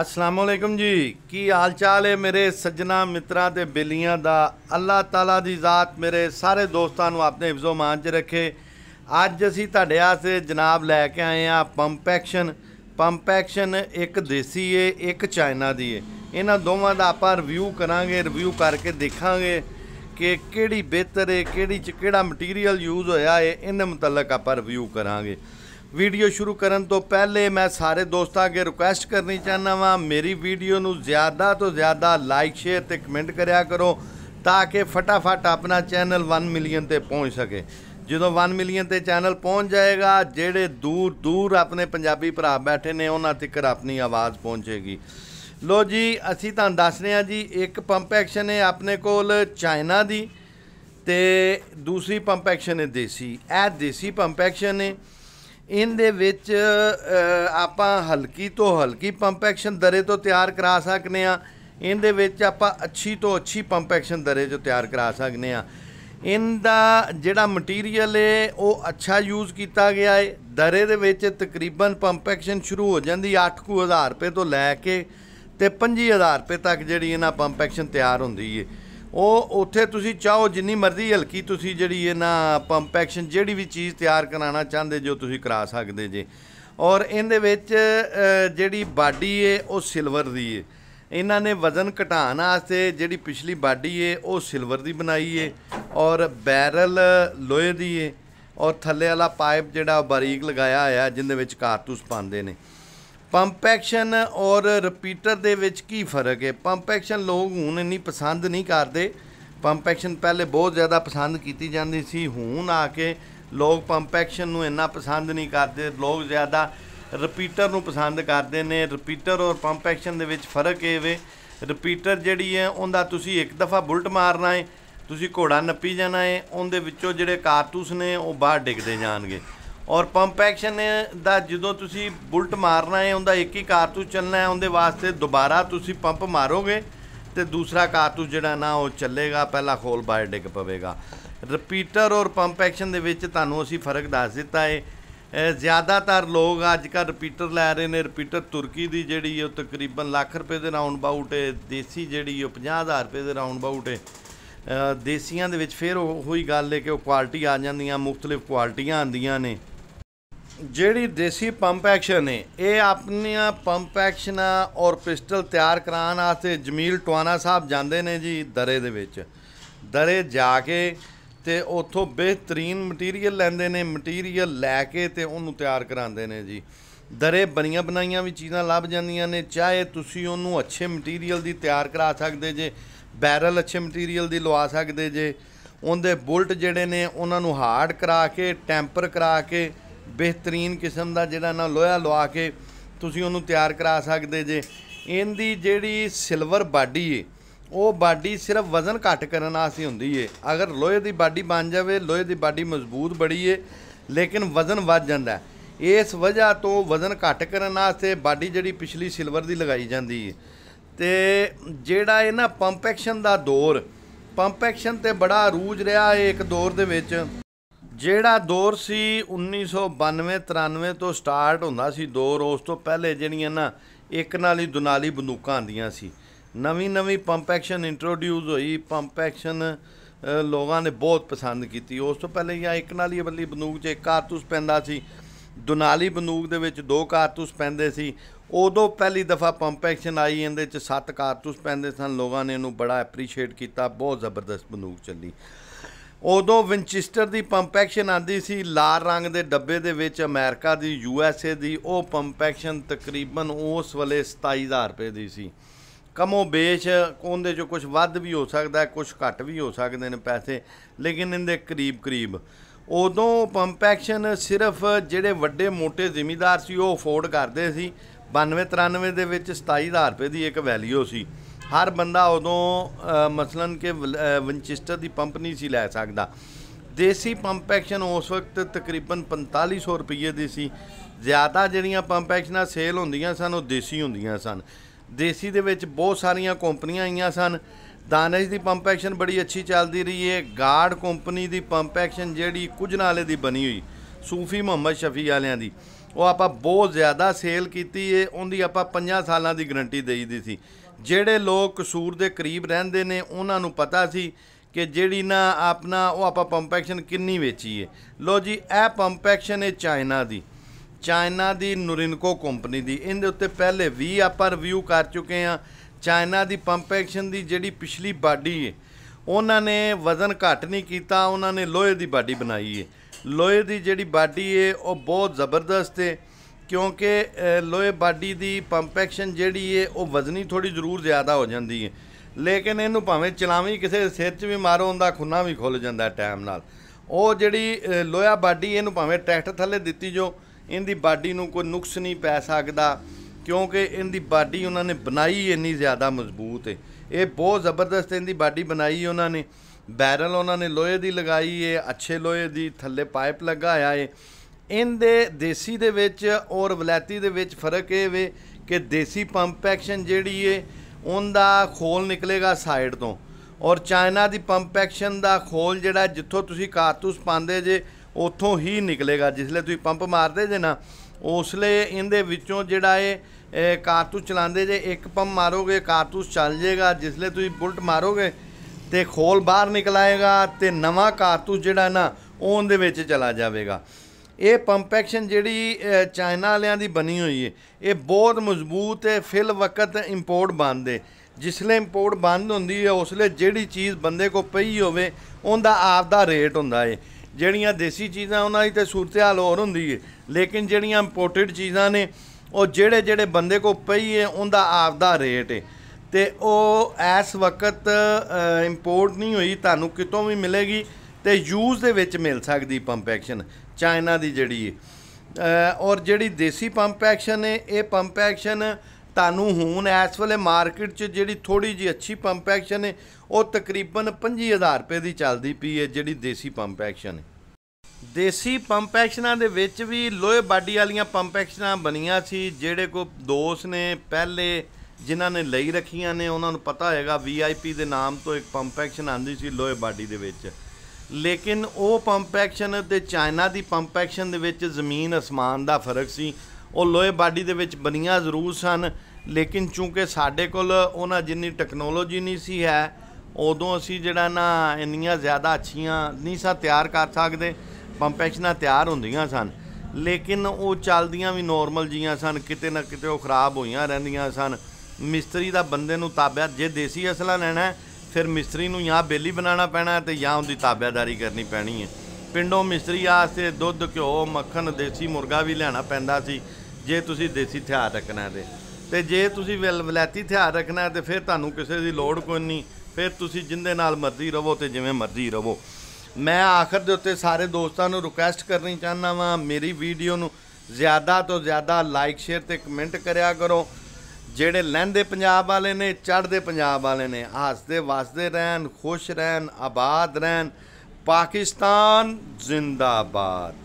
ਅਸਲਾਮ ਅਲੈਕਮ ਜੀ ਕੀ ਹਾਲ ਚਾਲ ਹੈ ਮੇਰੇ ਸੱਜਣਾ ਮਿੱਤਰਾਂ ਤੇ ਬੇਲੀਆਂ ਦਾ ਅੱਲਾਹ ਤਾਲਾ ਦੀ ਜ਼ਾਤ ਮੇਰੇ ਸਾਰੇ ਦੋਸਤਾਂ ਨੂੰ ਆਪਣੇ ਹਿਫਜ਼ੋ ਮਾਨ 'ਚ ਰੱਖੇ ਅੱਜ ਅਸੀਂ ਤੁਹਾਡੇ ਆਸੇ ਜਨਾਬ ਲੈ ਕੇ ਆਏ ਆ ਪੰਪ ਐਕਸ਼ਨ ਪੰਪ ਐਕਸ਼ਨ ਇੱਕ ਦੇਸੀ ਏ ਇੱਕ ਚਾਈਨਾ ਦੀ ਏ ਇਹਨਾਂ ਦੋਵਾਂ ਦਾ ਆਪਾਂ ਰਿਵਿਊ ਕਰਾਂਗੇ ਰਿਵਿਊ ਕਰਕੇ ਦੇਖਾਂਗੇ ਕਿ ਕਿਹੜੀ ਬਿਹਤਰ ਏ ਕਿਹੜੀ ਚ ਕਿਹੜਾ ਮਟੀਰੀਅਲ ਯੂਜ਼ ਹੋਇਆ ਏ ਇਹਨਾਂ ਮੁਤਲਕ ਆਪਾਂ ਰਿਵਿਊ ਕਰਾਂਗੇ ਵੀਡੀਓ ਸ਼ੁਰੂ ਕਰਨ ਤੋਂ ਪਹਿਲੇ ਮੈਂ ਸਾਰੇ ਦੋਸਤਾਂ ਅੱਗੇ ਰਿਕੁਐਸਟ ਕਰਨੀ ਚਾਹਨਾ ਵਾਂ ਮੇਰੀ ਵੀਡੀਓ ਨੂੰ ਜ਼ਿਆਦਾ ਤੋਂ ਜ਼ਿਆਦਾ ਲਾਈਕ ਸ਼ੇਅਰ ਤੇ ਕਮੈਂਟ ਕਰਿਆ ਕਰੋ ਤਾਂ ਕਿ ਫਟਾਫਟ ਆਪਣਾ ਚੈਨਲ 1 ਮਿਲੀਅਨ ਤੇ ਪਹੁੰਚ ਸਕੇ ਜਦੋਂ 1 ਮਿਲੀਅਨ ਤੇ ਚੈਨਲ ਪਹੁੰਚ ਜਾਏਗਾ ਜਿਹੜੇ ਦੂਰ ਦੂਰ ਆਪਣੇ ਪੰਜਾਬੀ ਭਰਾ ਬੈਠੇ ਨੇ ਉਹਨਾਂ ਤੱਕ ਆਪਣੀ ਆਵਾਜ਼ ਪਹੁੰਚੇਗੀ ਲੋ ਜੀ ਅਸੀਂ ਤੁਹਾਨੂੰ ਦੱਸ ਰਹੇ ਹਾਂ ਜੀ ਇੱਕ ਪੰਪ ਐਕਸ਼ਨ ਹੈ ਆਪਣੇ ਕੋਲ ਚਾਈਨਾ ਦੀ ਤੇ ਦੂਸਰੀ ਪੰਪ ਐਕਸ਼ਨ ਹੈ ਦੇਸੀ ਇਹ ਦੇਸੀ ਪੰਪ ਐਕਸ਼ਨ ਹੈ ਇਹਦੇ ਵਿੱਚ ਆਪਾਂ ਹਲਕੀ ਤੋਂ ਹਲਕੀ ਪੰਪ ਐਕਸ਼ਨ ਦਰੇ ਤੋਂ ਤਿਆਰ ਕਰਾ ਸਕਨੇ ਆ ਇਹਦੇ ਵਿੱਚ ਆਪਾਂ ਅੱਛੀ ਤੋਂ ਅੱਛੀ ਪੰਪ ਐਕਸ਼ਨ ਦਰੇ ਜੋ ਤਿਆਰ ਕਰਾ ਸਕਨੇ ਆ ਇਹਦਾ ਜਿਹੜਾ ਮਟੀਰੀਅਲ ਏ ਉਹ ਅੱਛਾ ਯੂਜ਼ ਕੀਤਾ ਗਿਆ ਏ ਦਰੇ ਦੇ ਵਿੱਚ ਤਕਰੀਬਨ ਪੰਪ ਐਕਸ਼ਨ ਸ਼ੁਰੂ ਹੋ ਜਾਂਦੀ 8 ਕੁ ਹਜ਼ਾਰ ਰੁਪਏ ਤੋਂ ਲੈ ਕੇ ਤੇ 25000 ਰੁਪਏ ਤੱਕ ਜਿਹੜੀ ਇਹਨਾਂ ਪੰਪ ਐਕਸ਼ਨ ਤਿਆਰ ਹੁੰਦੀ ਏ ਉਹ ਉੱਥੇ ਤੁਸੀਂ ਚਾਹੋ ਜਿੰਨੀ ਮਰਜ਼ੀ ਹਲਕੀ ਤੁਸੀਂ ਜਿਹੜੀ ਇਹ ਨਾ ਪੰਪ ਐਕਸ਼ਨ ਜਿਹੜੀ ਵੀ ਚੀਜ਼ ਤਿਆਰ ਕਰਾਉਣਾ ਚਾਹੁੰਦੇ ਜੋ ਤੁਸੀਂ ਕਰਾ ਸਕਦੇ ਜੇ ਔਰ ਇਹਦੇ ਵਿੱਚ ਜਿਹੜੀ ਬਾਡੀ ਏ ਉਹ ਸਿਲਵਰ ਦੀ ਏ ਇਹਨਾਂ ਨੇ ਵਜ਼ਨ ਘਟਾਉਣ ਵਾਸਤੇ ਜਿਹੜੀ ਪਿਛਲੀ ਬਾਡੀ ਏ ਉਹ ਸਿਲਵਰ ਦੀ ਬਣਾਈ ਏ ਔਰ ਬੈਰਲ ਲੋਹੇ ਦੀ ਏ ਔਰ ਥੱਲੇ ਵਾਲਾ ਪਾਈਪ ਜਿਹੜਾ ਬਾਰੀਕ ਲਗਾਇਆ ਹੋਇਆ ਜਿੰਦੇ ਵਿੱਚ ਕਾਰਤੂਸ ਪਾਉਂਦੇ ਨੇ ਪੰਪ ਐਕਸ਼ਨ ਔਰ ਰਿਪੀਟਰ ਦੇ ਵਿੱਚ ਕੀ ਫਰਕ ਹੈ ਪੰਪ ਐਕਸ਼ਨ ਲੋਕ ਹੁਣ ਇੰਨੀ ਪਸੰਦ ਨਹੀਂ ਕਰਦੇ ਪੰਪ ਐਕਸ਼ਨ ਪਹਿਲੇ ਬਹੁਤ ਜ਼ਿਆਦਾ ਪਸੰਦ ਕੀਤੀ ਜਾਂਦੀ ਸੀ ਹੁਣ ਆ ਕੇ ਲੋਕ ਪੰਪ ਐਕਸ਼ਨ ਨੂੰ ਇੰਨਾ ਪਸੰਦ ਨਹੀਂ ਕਰਦੇ ਲੋਕ ਜ਼ਿਆਦਾ ਰਿਪੀਟਰ ਨੂੰ ਪਸੰਦ ਕਰਦੇ ਨੇ ਰਿਪੀਟਰ ਔਰ ਪੰਪ ਐਕਸ਼ਨ ਦੇ ਵਿੱਚ ਫਰਕ ਇਹ ਵੇ ਰਿਪੀਟਰ ਜਿਹੜੀ ਹੈ ਉਹਦਾ ਤੁਸੀਂ ਇੱਕ ਦਫਾ ਬੁਲਟ ਮਾਰਨਾ ਹੈ ਤੁਸੀਂ ਘੋੜਾ ਨੱਪੀ ਜਾਣਾ ਹੈ ਉਹਦੇ ਵਿੱਚੋਂ ਜਿਹੜੇ ਕਾਰਤੂਸ ਨੇ ਉਹ ਬਾਹਰ ਡਿੱਗਦੇ ਜਾਣਗੇ ਔਰ ਪੰਪ ਐਕਸ਼ਨ ਦਾ ਜਦੋਂ ਤੁਸੀਂ ਬੁਲਟ ਮਾਰਨਾ ਹੈ ਉਹਦਾ ਇੱਕ ਹੀ ਕਾਰਤੂਸ ਚੱਲਣਾ ਹੈ ਉਹਦੇ ਵਾਸਤੇ ਦੁਬਾਰਾ ਤੁਸੀਂ ਪੰਪ ਮਾਰੋਗੇ ਤੇ ਦੂਸਰਾ ਕਾਰਤੂਸ ਜਿਹੜਾ ਨਾ ਉਹ ਚੱਲੇਗਾ ਪਹਿਲਾ ਖੋਲ ਬਾਇ ਡਿੱਗ ਪਵੇਗਾ ਰਿਪੀਟਰ ਔਰ ਪੰਪ ਐਕਸ਼ਨ ਦੇ ਵਿੱਚ ਤੁਹਾਨੂੰ ਅਸੀਂ ਫਰਕ ਦੱਸ ਦਿੱਤਾ ਹੈ ਜ਼ਿਆਦਾਤਰ ਲੋਕ ਅੱਜ ਕੱਲ ਰਿਪੀਟਰ ਲੈ ਰਹੇ ਨੇ ਰਿਪੀਟਰ ਤੁਰਕੀ ਦੀ ਜਿਹੜੀ ਉਹ ਤਕਰੀਬਨ ਲੱਖ ਰੁਪਏ ਦੇ ਰਾਉਂਡ ਬਾਊਟ ਹੈ ਦੇਸੀ ਜਿਹੜੀ ਉਹ 50000 ਰੁਪਏ ਦੇ ਰਾਉਂਡ ਬਾਊਟ ਹੈ ਦੇਸੀਆਂ ਦੇ ਵਿੱਚ ਫਿਰ ਹੀ ਗੱਲ ਹੈ ਕਿ ਉਹ ਕੁਆਲਿਟੀ ਆ ਜਾਂਦੀਆਂ ਮੁxtਲਿਫ ਕੁਆਲਿਟੀਆਂ ਆਂਦੀਆਂ ਨੇ ਜਿਹੜੀ ਦੇਸੀ ਪੰਪ ਐਕਸ਼ਨ ਨੇ ਇਹ ਆਪਣੀਆਂ ਪੰਪ ਐਕਸ਼ਨਾਂ ਔਰ ਪਿਸਟਲ ਤਿਆਰ ਕਰਾਉਣ ਵਾਸਤੇ ਜਮੀਲ ਟਵਾਨਾ ਸਾਹਿਬ ਜਾਂਦੇ ਨੇ ਜੀ ਦਰੇ ਦੇ ਵਿੱਚ ਦਰੇ ਜਾ ਕੇ ਤੇ ਉੱਥੋਂ ਬਿਹਤਰੀਨ ਮਟੀਰੀਅਲ ਲੈਂਦੇ ਨੇ ਮਟੀਰੀਅਲ ਲੈ ਕੇ ਤੇ ਉਹਨੂੰ ਤਿਆਰ ਕਰਾਉਂਦੇ ਨੇ ਜੀ ਦਰੇ ਬਣੀਆਂ ਬਣਾਈਆਂ ਵੀ ਚੀਜ਼ਾਂ ਲੱਭ ਜਾਂਦੀਆਂ ਨੇ ਚਾਹੇ ਤੁਸੀਂ ਉਹਨੂੰ ਅੱਛੇ ਮਟੀਰੀਅਲ ਦੀ ਤਿਆਰ ਕਰਾ ਸਕਦੇ ਜੇ ਬੈਰਲ ਅੱਛੇ ਮਟੀਰੀਅਲ ਦੀ ਲਵਾ ਸਕਦੇ ਜੇ ਉਹਦੇ ਬੁਲਟ ਜਿਹੜੇ ਨੇ ਉਹਨਾਂ ਨੂੰ ਹਾਰਡ ਕਰਾ ਕੇ ਟੈਂਪਰ ਕਰਾ ਕੇ ਬਿਹਤਰੀਨ ਕਿਸਮ ਦਾ ਜਿਹੜਾ ਨਾ ਲੋਹਾ ਲਵਾ ਕੇ ਤੁਸੀਂ ਉਹਨੂੰ ਤਿਆਰ ਕਰਾ ਸਕਦੇ ਜੇ ਇਹਦੀ ਜਿਹੜੀ ਸਿਲਵਰ ਬਾਡੀ ਏ ਉਹ ਬਾਡੀ ਸਿਰਫ ਵਜ਼ਨ ਘੱਟ ਕਰਨ ਆਸੀ ਹੁੰਦੀ ਏ ਅਗਰ ਲੋਹੇ ਦੀ ਬਾਡੀ ਬਣ ਜਾਵੇ ਲੋਹੇ ਦੀ ਬਾਡੀ ਮਜ਼ਬੂਤ ਬੜੀ ਏ ਲੇਕਿਨ ਵਜ਼ਨ ਵੱਧ ਜਾਂਦਾ ਇਸ ਵਜ੍ਹਾ ਤੋਂ ਵਜ਼ਨ ਘੱਟ ਕਰਨ ਵਾਸਤੇ ਬਾਡੀ ਜਿਹੜੀ ਪਿਛਲੀ ਸਿਲਵਰ ਦੀ ਲਗਾਈ ਜਾਂਦੀ ਏ ਤੇ ਜਿਹੜਾ ਇਹ ਨਾ ਪੰਪ ਐਕਸ਼ਨ ਦਾ ਦੌਰ ਪੰਪ ਐਕਸ਼ਨ ਤੇ ਬੜਾ ਰੂਜ ਰਿਹਾ ਏ ਇੱਕ ਦੌਰ ਦੇ ਵਿੱਚ ਜਿਹੜਾ ਦੌਰ ਸੀ 1992-93 ਤੋਂ ਸਟਾਰਟ ਹੁੰਦਾ ਸੀ ਦੌਰ ਉਸ ਤੋਂ ਪਹਿਲੇ ਜਿਹੜੀਆਂ ਨਾ ਇੱਕ ਨਾਲ ਹੀ ਦੁਨਾਲੀ ਬੰਦੂਕਾਂ ਆਂਦੀਆਂ ਸੀ ਨਵੀਂ ਨਵੀਂ ਪੰਪ ਐਕਸ਼ਨ ਇੰਟਰੋਡਿਊਸ ਹੋਈ ਪੰਪ ਐਕਸ਼ਨ ਲੋਕਾਂ ਨੇ ਬਹੁਤ ਪਸੰਦ ਕੀਤੀ ਉਸ ਤੋਂ ਪਹਿਲੇ ਜਾਂ ਇੱਕ ਨਾਲ ਹੀ ਬੱਲੀ ਬੰਦੂਕ 'ਚ ਇੱਕ ਕਾਰਤੂਸ ਪੈਂਦਾ ਸੀ ਦੁਨਾਲੀ ਬੰਦੂਕ ਦੇ ਵਿੱਚ ਦੋ ਕਾਰਤੂਸ ਪੈਂਦੇ ਸੀ ਉਦੋਂ ਪਹਿਲੀ ਦਫਾ ਪੰਪ ਐਕਸ਼ਨ ਆਈ ਇਹਦੇ 'ਚ ਸੱਤ ਕਾਰਤੂਸ ਪੈਂਦੇ ਸਨ ਲੋਕਾਂ ਨੇ ਇਹਨੂੰ ਬੜਾ ਐਪਰੀਸ਼ੀਏਟ ਕੀਤਾ ਬਹੁਤ ਜ਼ਬਰਦਸਤ ਬੰਦੂਕ ਚੱਲੀ ਉਦੋਂ ਵਿੰਚੈਸਟਰ ਦੀ ਪੰਪ ਐਕਸ਼ਨ ਆਂਦੀ ਸੀ ਲਾਲ ਰੰਗ ਦੇ ਡੱਬੇ ਦੇ ਵਿੱਚ ਅਮਰੀਕਾ ਦੀ ਯੂ ਐਸ ਏ ਦੀ ਉਹ ਪੰਪ ਐਕਸ਼ਨ ਤਕਰੀਬਨ ਉਸ ਵੇਲੇ 27000 ਰੁਪਏ ਦੀ ਸੀ ਕਮੋ ਬੇਸ਼ ਉਹਦੇ ਚੋਂ ਕੁਝ ਵੱਧ ਵੀ ਹੋ ਸਕਦਾ ਹੈ ਕੁਝ ਘੱਟ ਵੀ ਹੋ ਸਕਦੇ ਨੇ ਪੈਸੇ ਲੇਕਿਨ ਇਹਦੇ ਕਰੀਬ ਕਰੀਬ ਉਦੋਂ ਪੰਪ ਐਕਸ਼ਨ ਸਿਰਫ ਜਿਹੜੇ ਵੱਡੇ ਮੋٹے ਜ਼ਿਮੀਦਾਰ ਸੀ ਉਹ ਅਫੋਰਡ ਕਰਦੇ ਸੀ 92 93 ਦੇ ਵਿੱਚ 27000 ਰੁਪਏ ਦੀ ਇੱਕ ਵੈਲਿਊ ਸੀ ਹਰ ਬੰਦਾ ਉਦੋਂ ਮਸਲਨ ਕਿ ਵਿੰਚੈਸਟਰ ਦੀ ਪੰਪ ਨਹੀਂ ਸੀ ਲੈ ਸਕਦਾ ਦੇਸੀ ਪੰਪ ਐਕਸ਼ਨ ਉਸ ਵਕਤ ਤਕਰੀਬਨ 4500 ਰੁਪਏ ਦੀ ਸੀ ਜ਼ਿਆਦਾ ਜਿਹੜੀਆਂ ਪੰਪ ਐਕਸ਼ਨਾਂ ਸੇਲ ਹੁੰਦੀਆਂ ਸਨ ਉਹ ਦੇਸੀ ਹੁੰਦੀਆਂ ਸਨ ਦੇਸੀ ਦੇ ਵਿੱਚ ਬਹੁਤ ਸਾਰੀਆਂ ਕੰਪਨੀਆਂ ਆਈਆਂ ਸਨ ਦਾਨਿਸ਼ ਦੀ ਪੰਪ ਐਕਸ਼ਨ ਬੜੀ ਅੱਛੀ ਚੱਲਦੀ ਰਹੀ ਹੈ ਗਾਰਡ ਕੰਪਨੀ ਦੀ ਪੰਪ ਐਕਸ਼ਨ ਜਿਹੜੀ ਕੁਝ ਨਾਲੇ ਦੀ ਬਣੀ ਹੋਈ ਸੂਫੀ ਮੁਹੰਮਦ ਸ਼ਫੀ ਵਾਲਿਆਂ ਦੀ ਉਹ ਆਪਾਂ ਬਹੁਤ ਜ਼ਿਆਦਾ ਸੇਲ ਕੀਤੀ ਏ ਉਹਦੀ ਆਪਾਂ 5 ਸਾਲਾਂ ਦੀ ਗਰੰਟੀ ਦੇਈ ਦੀ ਸੀ ਜਿਹੜੇ ਲੋਕ ਕਸੂਰ ਦੇ ਕਰੀਬ ਰਹਿੰਦੇ ਨੇ ਉਹਨਾਂ ਨੂੰ ਪਤਾ ਸੀ ਕਿ ਜਿਹੜੀ ਨਾ ਆਪਣਾ ਉਹ ਆਪਾਂ ਐਕਸ਼ਨ ਕਿੰਨੀ ਵੇਚੀ ਹੈ ਲੋ ਜੀ ਇਹ ਐਕਸ਼ਨ ਹੈ ਚਾਈਨਾ ਦੀ ਚਾਈਨਾ ਦੀ ਨੁਰਿੰਕੋ ਕੰਪਨੀ ਦੀ ਇਹਦੇ ਉੱਤੇ ਪਹਿਲੇ ਵੀ ਆਪਾਂ ਰਿਵਿਊ ਕਰ ਚੁੱਕੇ ਆ ਚਾਈਨਾ ਦੀ ਐਕਸ਼ਨ ਦੀ ਜਿਹੜੀ ਪਿਛਲੀ ਬਾਡੀ ਹੈ ਉਹਨਾਂ ਨੇ ਵਜ਼ਨ ਘਟ ਨਹੀਂ ਕੀਤਾ ਉਹਨਾਂ ਨੇ ਲੋਹੇ ਦੀ ਬਾਡੀ ਬਣਾਈ ਹੈ ਲੋਹੇ ਦੀ ਜਿਹੜੀ ਬਾਡੀ ਹੈ ਉਹ ਬਹੁਤ ਜ਼ਬਰਦਸਤ ਹੈ ਕਿਉਂਕਿ ਲੋਹੇ ਬਾਡੀ ਦੀ ਪੰਪ ਐਕਸ਼ਨ ਜਿਹੜੀ ਏ ਉਹ ਵਜ਼ਨੀ ਥੋੜੀ ਜ਼ਰੂਰ ਜ਼ਿਆਦਾ ਹੋ ਜਾਂਦੀ ਏ ਲੇਕਿਨ ਇਹਨੂੰ ਭਾਵੇਂ ਚਲਾਵੀ ਕਿਸੇ ਸਿਰ 'ਚ ਵੀ ਮਾਰੋ ਹੁੰਦਾ ਖੁੰਨਾ ਵੀ ਖੁੱਲ ਜਾਂਦਾ ਟਾਈਮ ਨਾਲ ਉਹ ਜਿਹੜੀ ਲੋਹਾ ਬਾਡੀ ਇਹਨੂੰ ਭਾਵੇਂ ਟਰੈਕਟਰ ਥੱਲੇ ਦਿੱਤੀ ਜੋ ਇਹਦੀ ਬਾਡੀ ਨੂੰ ਕੋਈ ਨੁਕਸ ਨਹੀਂ ਪੈ ਸਕਦਾ ਕਿਉਂਕਿ ਇਹਦੀ ਬਾਡੀ ਉਹਨਾਂ ਨੇ ਬਣਾਈ ਇੰਨੀ ਜ਼ਿਆਦਾ ਮਜ਼ਬੂਤ ਹੈ ਇਹ ਬਹੁਤ ਜ਼ਬਰਦਸਤ ਇਹਦੀ ਬਾਡੀ ਬਣਾਈ ਉਹਨਾਂ ਨੇ ਬੈਰਲ ਉਹਨਾਂ ਨੇ ਲੋਹੇ ਦੀ ਲਗਾਈ ਏ ਅੱਛੇ ਲੋਹੇ ਦੀ ਥੱਲੇ ਪਾਈਪ ਲਗਾਇਆ ਏ ਇਹਦੇ ਦੇਸੀ ਦੇ ਵਿੱਚ ਔਰ ਵਲੈਤੀ ਦੇ ਵਿੱਚ ਫਰਕ ਇਹ ਵੇ ਕਿ ਦੇਸੀ ਪੰਪ ਐਕਸ਼ਨ ਜਿਹੜੀ ਏ ਉਹਦਾ ਖੋਲ ਨਿਕਲੇਗਾ ਸਾਈਡ ਤੋਂ ਔਰ ਚਾਈਨਾ ਦੀ ਪੰਪ ਐਕਸ਼ਨ ਦਾ ਖੋਲ ਜਿਹੜਾ ਜਿੱਥੋਂ ਤੁਸੀਂ ਕਾਰਤੂਸ ਪਾਉਂਦੇ ਜੇ ਉੱਥੋਂ ਹੀ ਨਿਕਲੇਗਾ ਜਿਸਲੇ ਤੁਸੀਂ ਪੰਪ ਮਾਰਦੇ ਜੇ ਨਾ ਉਸਲੇ ਇਹਦੇ ਵਿੱਚੋਂ ਜਿਹੜਾ ਏ ਕਾਰਤੂਸ ਚਲਾਉਂਦੇ ਜੇ ਇੱਕ ਪੰਪ ਮਾਰੋਗੇ ਕਾਰਤੂਸ ਚੱਲ ਜਾਏਗਾ ਜਿਸਲੇ ਤੁਸੀਂ ਬੁਲਟ ਮਾਰੋਗੇ ਤੇ ਖੋਲ ਬਾਹਰ ਨਿਕਲ ਆਏਗਾ ਤੇ ਨਵਾਂ ਕਾਰਤੂਸ ਜਿਹੜਾ ਨਾ ਉਹਦੇ ਵਿੱਚ ਚਲਾ ਜਾਵੇਗਾ ਇਹ ਪੰਪ ਐਕਸ਼ਨ ਜਿਹੜੀ ਚਾਈਨਾ ਵਾਲਿਆਂ ਦੀ ਬਣੀ ਹੋਈ ਹੈ ਇਹ ਬਹੁਤ ਮਜ਼ਬੂਤ ਹੈ ਫਿਲ ਵਕਤ ਇੰਪੋਰਟ ਬੰਦ ਹੈ ਜਿਸਲੇ ਇੰਪੋਰਟ ਬੰਦ ਹੁੰਦੀ ਹੈ ਉਸਲੇ ਜਿਹੜੀ ਚੀਜ਼ ਬੰਦੇ ਕੋ ਪਈ ਹੋਵੇ ਉਹਦਾ ਆਪ ਦਾ ਰੇਟ ਹੁੰਦਾ ਹੈ ਜਿਹੜੀਆਂ ਦੇਸੀ ਚੀਜ਼ਾਂ ਉਹਨਾਂ ਦੀ ਤੇ ਸੂਰਤਿਆਲ ਹੋਰ ਹੁੰਦੀ ਹੈ ਲੇਕਿਨ ਜਿਹੜੀਆਂ ਇੰਪੋਰਟਡ ਚੀਜ਼ਾਂ ਨੇ ਉਹ ਜਿਹੜੇ ਜਿਹੜੇ ਬੰਦੇ ਕੋ ਪਈ ਹੈ ਉਹਦਾ ਆਪ ਦਾ ਰੇਟ ਹੈ ਤੇ ਉਹ ਇਸ ਵਕਤ ਇੰਪੋਰਟ ਨਹੀਂ ਹੋਈ ਤੁਹਾਨੂੰ ਕਿਤੋਂ ਵੀ ਮਿਲੇਗੀ ਤੇ ਯੂਜ਼ ਦੇ ਵਿੱਚ ਮਿਲ ਸਕਦੀ ਪੰਪ ਐਕਸ਼ਨ ਚਾਈਨਾ ਦੀ ਜਿਹੜੀ ਹੈ ਔਰ ਜਿਹੜੀ ਦੇਸੀ ਪੰਪ ਐਕਸ਼ਨ ਹੈ ਇਹ ਪੰਪ ਐਕਸ਼ਨ ਤੁਹਾਨੂੰ ਹੁਣ ਇਸ ਵੇਲੇ ਮਾਰਕੀਟ 'ਚ ਜਿਹੜੀ ਥੋੜੀ ਜੀ ਅੱਛੀ ਪੰਪ ਐਕਸ਼ਨ ਹੈ ਉਹ ਤਕਰੀਬਨ 25000 ਰੁਪਏ ਦੀ ਚੱਲਦੀ ਪਈ ਹੈ ਜਿਹੜੀ ਦੇਸੀ ਪੰਪ ਐਕਸ਼ਨ ਹੈ ਦੇਸੀ ਪੰਪ ਐਕਸ਼ਨਾਂ ਦੇ ਵਿੱਚ ਵੀ ਲੋਹੇ ਬਾਡੀ ਵਾਲੀਆਂ ਪੰਪ ਐਕਸ਼ਨਾਂ ਬਣੀਆਂ ਸੀ ਜਿਹੜੇ ਕੋ ਦੋਸ ਨੇ ਪਹਿਲੇ ਜਿਨ੍ਹਾਂ ਨੇ ਲਈ ਰੱਖੀਆਂ ਨੇ ਉਹਨਾਂ ਨੂੰ ਪਤਾ ਹੋਏਗਾ ਵੀਆਈਪੀ ਦੇ ਨਾਮ ਤੋਂ ਇੱਕ ਪੰਪ ਐਕਸ਼ਨ ਆਂਦੀ ਸੀ ਲੋਹੇ ਬਾਡੀ ਦੇ ਵਿੱਚ ਲੇਕਿਨ ਉਹ ਪੰਪ ਐਕਸ਼ਨ ਤੇ ਚਾਈਨਾ ਦੀ ਪੰਪ ਐਕਸ਼ਨ ਦੇ ਵਿੱਚ ਜ਼ਮੀਨ ਅਸਮਾਨ ਦਾ ਫਰਕ ਸੀ ਉਹ ਲੋਹੇ ਬਾਡੀ ਦੇ ਵਿੱਚ ਬਣੀਆਂ ਜ਼ਰੂਰ ਸਨ ਲੇਕਿਨ ਚੂੰਕਿ ਸਾਡੇ ਕੋਲ ਉਹਨਾਂ ਜਿੰਨੀ ਟੈਕਨੋਲੋਜੀ ਨਹੀਂ ਸੀ ਹੈ ਉਦੋਂ ਅਸੀਂ ਜਿਹੜਾ ਨਾ ਇੰਨੀਆਂ ਜ਼ਿਆਦਾ ਅੱਛੀਆਂ ਨਹੀਂ ਸਾ ਤਿਆਰ ਕਰ ਸਕਦੇ ਪੰਪ ਐਕਸ਼ਨਾਂ ਤਿਆਰ ਹੁੰਦੀਆਂ ਸਨ ਲੇਕਿਨ ਉਹ ਚੱਲਦੀਆਂ ਵੀ ਨਾਰਮਲ ਜੀਆਂ ਸਨ ਕਿਤੇ ਨਾ ਕਿਤੇ ਉਹ ਖਰਾਬ ਹੋਈਆਂ ਰਹਿੰਦੀਆਂ ਸਨ ਮਿਸਤਰੀ ਦਾ ਬੰਦੇ ਨੂੰ ਤਾਬਿਆ ਜੇ ਦੇਸੀ ਅਸਲਾ ਲੈਣਾ ਹੈ ਫਿਰ ਮਿਸਤਰੀ ਨੂੰ ਜਾਂ ਬੇਲੀ ਬਣਾਉਣਾ ਪੈਣਾ ਤੇ ਜਾਂ ਉਹਦੀ ਤਾਬਿਆਦਾਰੀ ਕਰਨੀ ਪੈਣੀ ਹੈ ਪਿੰਡੋਂ ਮਿਸਤਰੀ ਆਸਤੇ ਦੁੱਧ ਘਿਓ ਮੱਖਣ ਦੇਸੀ ਮੁਰਗਾ ਵੀ ਲੈਣਾ ਪੈਂਦਾ ਸੀ ਜੇ ਤੁਸੀਂ ਦੇਸੀ ਥਿਆਰ ਰੱਖਣਾ ਤੇ ਤੇ ਜੇ ਤੁਸੀਂ ਵਿਲਵਲੈਤੀ ਥਿਆਰ ਰੱਖਣਾ ਤੇ ਫਿਰ ਤੁਹਾਨੂੰ ਕਿਸੇ ਦੀ ਲੋੜ ਕੋਈ ਨਹੀਂ ਫਿਰ ਤੁਸੀਂ ਜਿੰਦੇ ਨਾਲ ਮਰਜ਼ੀ ਰਵੋ ਤੇ ਜਿਵੇਂ ਮਰਜ਼ੀ ਰਵੋ ਮੈਂ ਆਖਰ ਦੇ ਉੱਤੇ ਸਾਰੇ ਦੋਸਤਾਂ ਨੂੰ ਰਿਕੁਐਸਟ ਕਰਨੀ ਚਾਹਨਾ ਵਾਂ ਮੇਰੀ ਵੀਡੀਓ ਨੂੰ ਜ਼ਿਆਦਾ ਤੋਂ ਜ਼ਿਆਦਾ ਲਾਈਕ ਸ਼ੇਅਰ ਤੇ ਕਮੈਂਟ ਕਰਿਆ ਕਰੋ ਜਿਹੜੇ ਲਹਿੰਦੇ ਪੰਜਾਬ ਵਾਲੇ ਨੇ ਚੜ੍ਹਦੇ ਪੰਜਾਬ ਵਾਲੇ ਨੇ ਹੱਸਦੇ ਵਸਦੇ ਰਹਿਣ ਖੁਸ਼ ਰਹਿਣ ਆਬਾਦ ਰਹਿਣ ਪਾਕਿਸਤਾਨ ਜ਼ਿੰਦਾਬਾਦ